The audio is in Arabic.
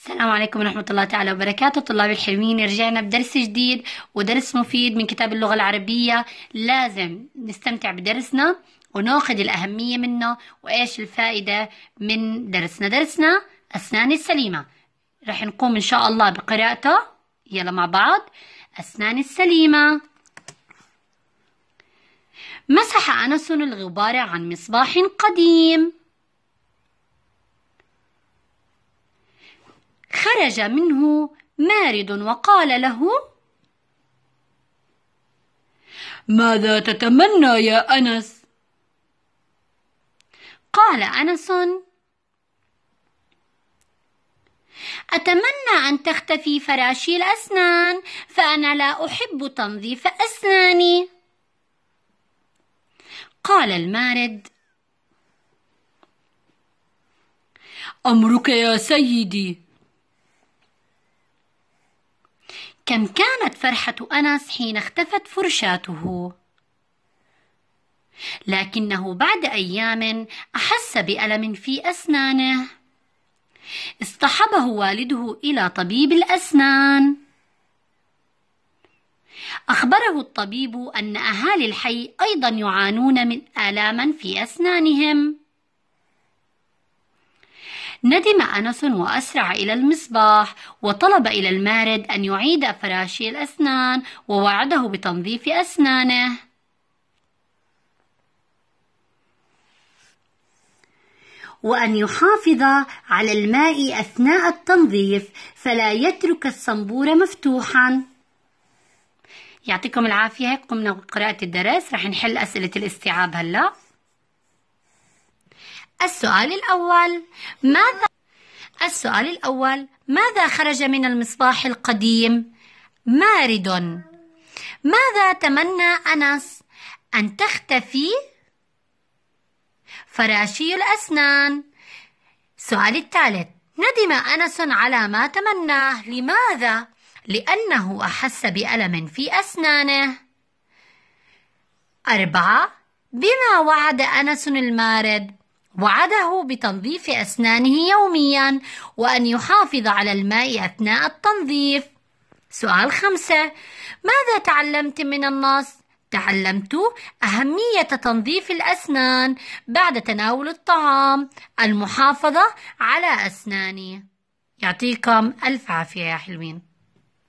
السلام عليكم ورحمة الله تعالى وبركاته طلابي الحلوين رجعنا بدرس جديد ودرس مفيد من كتاب اللغة العربية لازم نستمتع بدرسنا وناخذ الأهمية منه وإيش الفائدة من درسنا درسنا أسناني السليمة رح نقوم إن شاء الله بقراءته يلا مع بعض أسناني السليمة مسح أنس الغبار عن مصباح قديم خرج منه مارد وقال له ماذا تتمنى يا انس قال انس اتمنى ان تختفي فراشي الاسنان فانا لا احب تنظيف اسناني قال المارد امرك يا سيدي كم كانت فرحة أنس حين اختفت فرشاته لكنه بعد أيام أحس بألم في أسنانه اصطحبه والده إلى طبيب الأسنان أخبره الطبيب أن أهالي الحي أيضا يعانون من آلاما في أسنانهم ندم أنس وأسرع إلى المصباح وطلب إلى المارد أن يعيد فراشي الأسنان ووعده بتنظيف أسنانه وأن يحافظ على الماء أثناء التنظيف فلا يترك الصنبور مفتوحا يعطيكم العافية هيك قمنا بقراءة الدرس رح نحل أسئلة الاستيعاب هلأ السؤال الأول ماذا السؤال الأول ماذا خرج من المصباح القديم؟ مارد ماذا تمنى أنس؟ أن تختفي فراشي الأسنان السؤال الثالث ندم أنس على ما تمناه لماذا؟ لأنه أحس بألم في أسنانه أربعة بما وعد أنس المارد وعده بتنظيف أسنانه يوميا وأن يحافظ على الماء أثناء التنظيف. سؤال خمسة: ماذا تعلمت من النص؟ تعلمت أهمية تنظيف الأسنان بعد تناول الطعام، المحافظة على أسناني. يعطيكم ألف عافية يا حلوين.